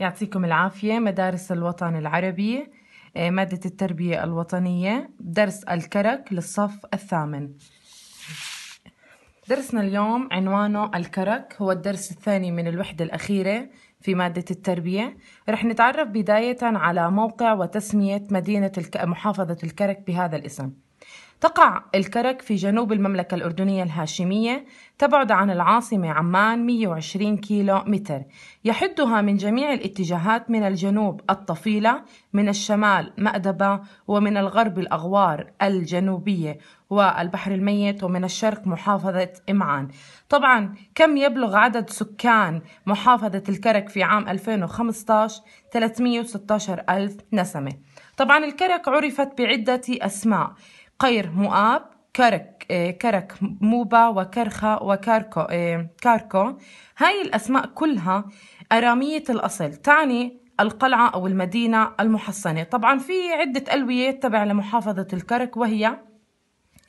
يعطيكم العافية مدارس الوطن العربي آه، مادة التربية الوطنية درس الكرك للصف الثامن درسنا اليوم عنوانه الكرك هو الدرس الثاني من الوحدة الأخيرة في مادة التربية رح نتعرف بداية على موقع وتسمية مدينة محافظة الكرك بهذا الاسم تقع الكرك في جنوب المملكة الأردنية الهاشمية تبعد عن العاصمة عمان 120 كيلو متر يحدها من جميع الاتجاهات من الجنوب الطفيلة من الشمال مأدبة ومن الغرب الأغوار الجنوبية والبحر الميت ومن الشرق محافظة إمعان طبعا كم يبلغ عدد سكان محافظة الكرك في عام 2015 316 ألف نسمة طبعا الكرك عرفت بعدة أسماء قير مؤاب كرك إيه، كرك موبا وكرخة وكاركو إيه، كاركو هاي الأسماء كلها أرامية الأصل تعني القلعة أو المدينة المحصنة طبعا في عدة ألوية تبع لمحافظة الكرك وهي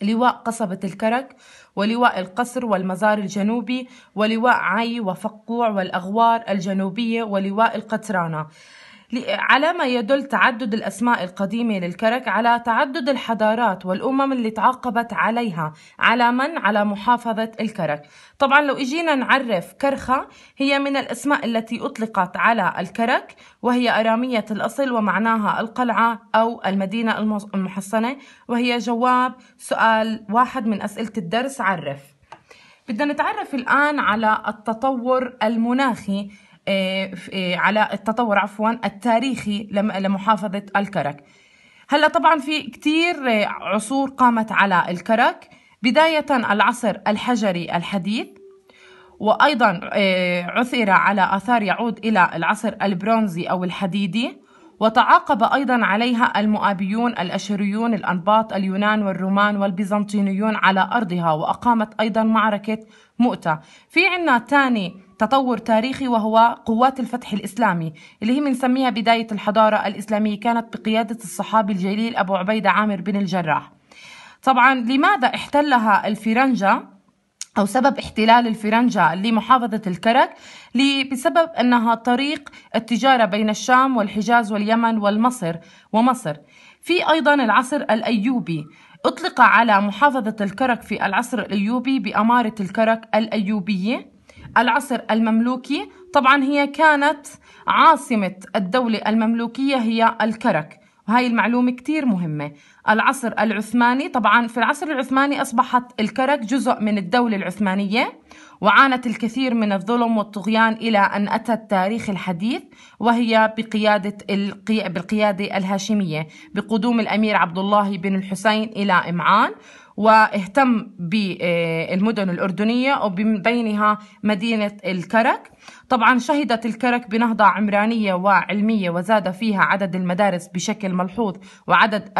لواء قصبة الكرك ولواء القصر والمزار الجنوبي ولواء عي وفقوع والأغوار الجنوبية ولواء القطرانة على ما يدل تعدد الأسماء القديمة للكرك على تعدد الحضارات والأمم اللي تعاقبت عليها على من؟ على محافظة الكرك طبعا لو إجينا نعرف كرخة هي من الأسماء التي أطلقت على الكرك وهي أرامية الأصل ومعناها القلعة أو المدينة المحصنة وهي جواب سؤال واحد من أسئلة الدرس عرف بدنا نتعرف الآن على التطور المناخي على التطور عفوا التاريخي لمحافظة الكرك هلا طبعا في كتير آه، عصور قامت على الكرك بداية العصر الحجري الحديث وأيضا آه، عثر على آثار يعود إلى العصر البرونزي أو الحديدي وتعاقب أيضا عليها المؤابيون الأشريون الأنباط اليونان والرومان والبيزنطينيون على أرضها وأقامت أيضا معركة مؤتة في عنا تاني تطور تاريخي وهو قوات الفتح الإسلامي اللي هي بنسميها بداية الحضارة الإسلامية كانت بقيادة الصحابي الجليل أبو عبيدة عامر بن الجراح طبعا لماذا احتلها الفرنجة أو سبب احتلال الفرنجة لمحافظة الكرك بسبب أنها طريق التجارة بين الشام والحجاز واليمن والمصر ومصر في أيضا العصر الأيوبي أطلق على محافظة الكرك في العصر الأيوبي بأمارة الكرك الأيوبية العصر المملوكي طبعا هي كانت عاصمة الدولة المملوكية هي الكرك وهي المعلومة كتير مهمة العصر العثماني طبعا في العصر العثماني أصبحت الكرك جزء من الدولة العثمانية وعانت الكثير من الظلم والطغيان إلى أن أتى التاريخ الحديث وهي بقيادة القي... بالقيادة الهاشمية بقدوم الأمير عبد الله بن الحسين إلى إمعان واهتم بالمدن الأردنية وبين مدينة الكرك طبعا شهدت الكرك بنهضة عمرانية وعلمية وزاد فيها عدد المدارس بشكل ملحوظ وعدد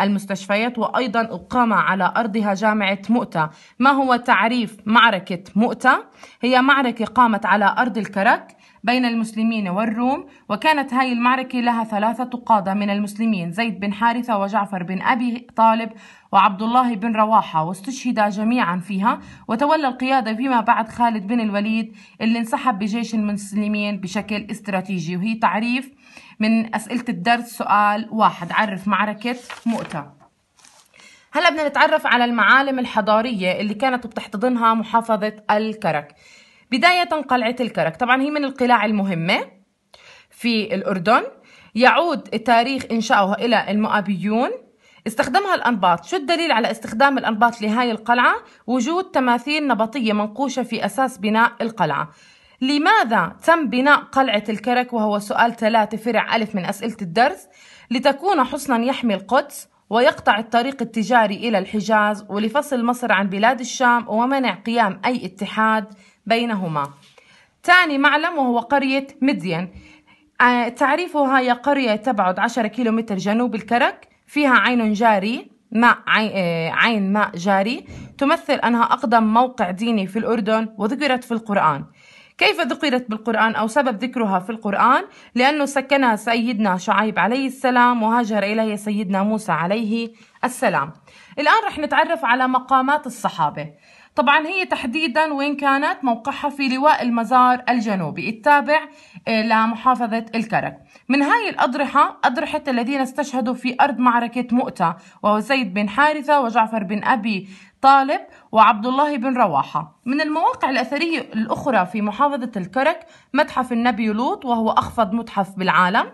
المستشفيات وأيضا أقام على أرضها جامعة مؤتة ما هو تعريف معركة مؤتة؟ هي معركة قامت على أرض الكرك بين المسلمين والروم وكانت هاي المعركة لها ثلاثة قادة من المسلمين زيد بن حارثة وجعفر بن أبي طالب وعبد الله بن رواحة واستشهد جميعا فيها وتولى القيادة فيما بعد خالد بن الوليد اللي انسحب بجيش المسلمين بشكل استراتيجي وهي تعريف من أسئلة الدرس سؤال واحد عرف معركة مؤتة هلا بدنا نتعرف على المعالم الحضارية اللي كانت بتحتضنها محافظة الكرك بداية قلعة الكرك طبعا هي من القلاع المهمة في الأردن يعود تاريخ إنشاؤها إلى المؤابيون استخدمها الأنباط شو الدليل على استخدام الأنباط لهاي القلعة؟ وجود تماثيل نبطية منقوشة في أساس بناء القلعة لماذا تم بناء قلعة الكرك وهو سؤال ثلاثة فرع ألف من أسئلة الدرس لتكون حصنا يحمي القدس ويقطع الطريق التجاري إلى الحجاز ولفصل مصر عن بلاد الشام ومنع قيام أي اتحاد بينهما ثاني معلم وهو قرية مدين آه، تعريفها هي قرية تبعد 10 كيلومتر جنوب الكرك فيها عين جاري ماء آه، عين ماء جاري تمثل أنها أقدم موقع ديني في الأردن وذكرت في القرآن كيف ذكرت بالقرآن أو سبب ذكرها في القرآن لأنه سكنها سيدنا شعيب عليه السلام وهاجر إليه سيدنا موسى عليه السلام الآن رح نتعرف على مقامات الصحابة طبعا هي تحديدا وين كانت موقعها في لواء المزار الجنوبي التابع آه، لمحافظة الكرك من هاي الأضرحة أضرحة الذين استشهدوا في أرض معركة مؤتة وهو زيد بن حارثة وجعفر بن أبي طالب وعبد الله بن رواحة من المواقع الأثرية الأخرى في محافظة الكرك متحف النبي لوط وهو أخفض متحف بالعالم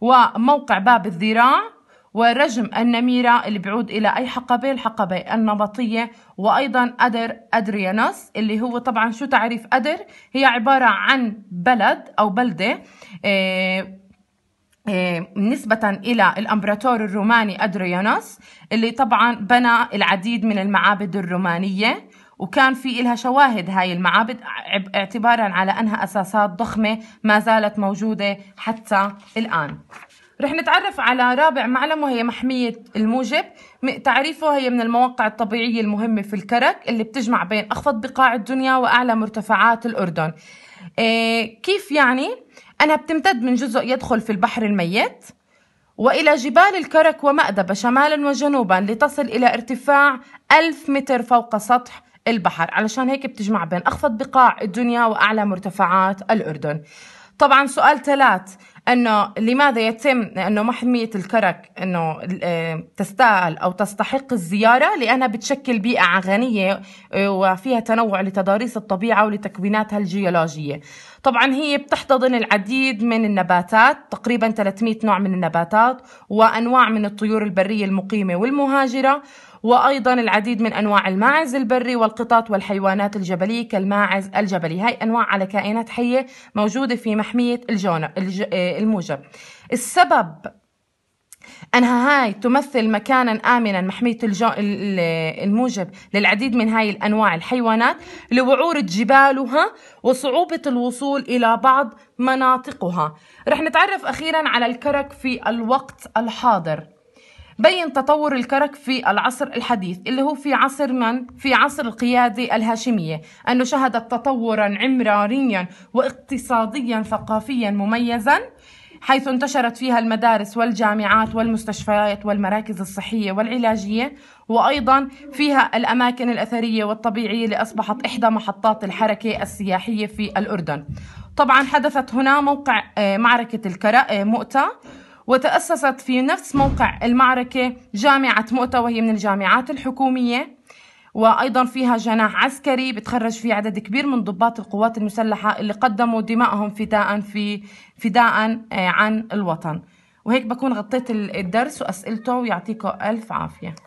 وموقع باب الذراع ورجم النميرة اللي بيعود إلى أي حقبة الحقبة النبطية وأيضا أدر أدريانوس اللي هو طبعا شو تعريف أدر هي عبارة عن بلد أو بلدة إيه نسبة إلى الأمبراطور الروماني أدريانوس اللي طبعا بنى العديد من المعابد الرومانية وكان في إلها شواهد هاي المعابد اعتبارا على أنها أساسات ضخمة ما زالت موجودة حتى الآن رح نتعرف على رابع معلم وهي محمية الموجب تعريفه هي من المواقع الطبيعية المهمة في الكرك اللي بتجمع بين أخفض بقاع الدنيا وأعلى مرتفعات الأردن إيه كيف يعني؟ أنها بتمتد من جزء يدخل في البحر الميت وإلى جبال الكرك ومأدبة شمالا وجنوبا لتصل إلى ارتفاع ألف متر فوق سطح البحر علشان هيك بتجمع بين أخفض بقاع الدنيا وأعلى مرتفعات الأردن طبعا سؤال ثلاث انه لماذا يتم انه محميه الكرك انه آه، تستاهل او تستحق الزياره لانها بتشكل بيئه غنيه آه، وفيها تنوع لتضاريس الطبيعه ولتكويناتها الجيولوجيه. طبعا هي بتحتضن العديد من النباتات تقريبا 300 نوع من النباتات وانواع من الطيور البريه المقيمه والمهاجره وأيضا العديد من أنواع الماعز البري والقطط والحيوانات الجبلية كالماعز الجبلي هاي أنواع على كائنات حية موجودة في محمية الجونة آه، الموجب السبب أنها هاي تمثل مكانا آمنا محمية الجو... الموجب للعديد من هاي الأنواع الحيوانات لوعورة جبالها وصعوبة الوصول إلى بعض مناطقها رح نتعرف أخيرا على الكرك في الوقت الحاضر بين تطور الكرك في العصر الحديث اللي هو في عصر من؟ في عصر القيادة الهاشمية أنه شهدت تطورا عمرانيا واقتصاديا ثقافيا مميزا حيث انتشرت فيها المدارس والجامعات والمستشفيات والمراكز الصحية والعلاجية وأيضا فيها الأماكن الأثرية والطبيعية اللي أصبحت إحدى محطات الحركة السياحية في الأردن طبعا حدثت هنا موقع آه، معركة الكرأ آه، مؤتة وتأسست في نفس موقع المعركة جامعة مؤتة وهي من الجامعات الحكومية وأيضا فيها جناح عسكري بتخرج فيه عدد كبير من ضباط القوات المسلحة اللي قدموا دمائهم فداء في فداء آه، عن الوطن وهيك بكون غطيت الدرس وأسئلته ويعطيكم ألف عافية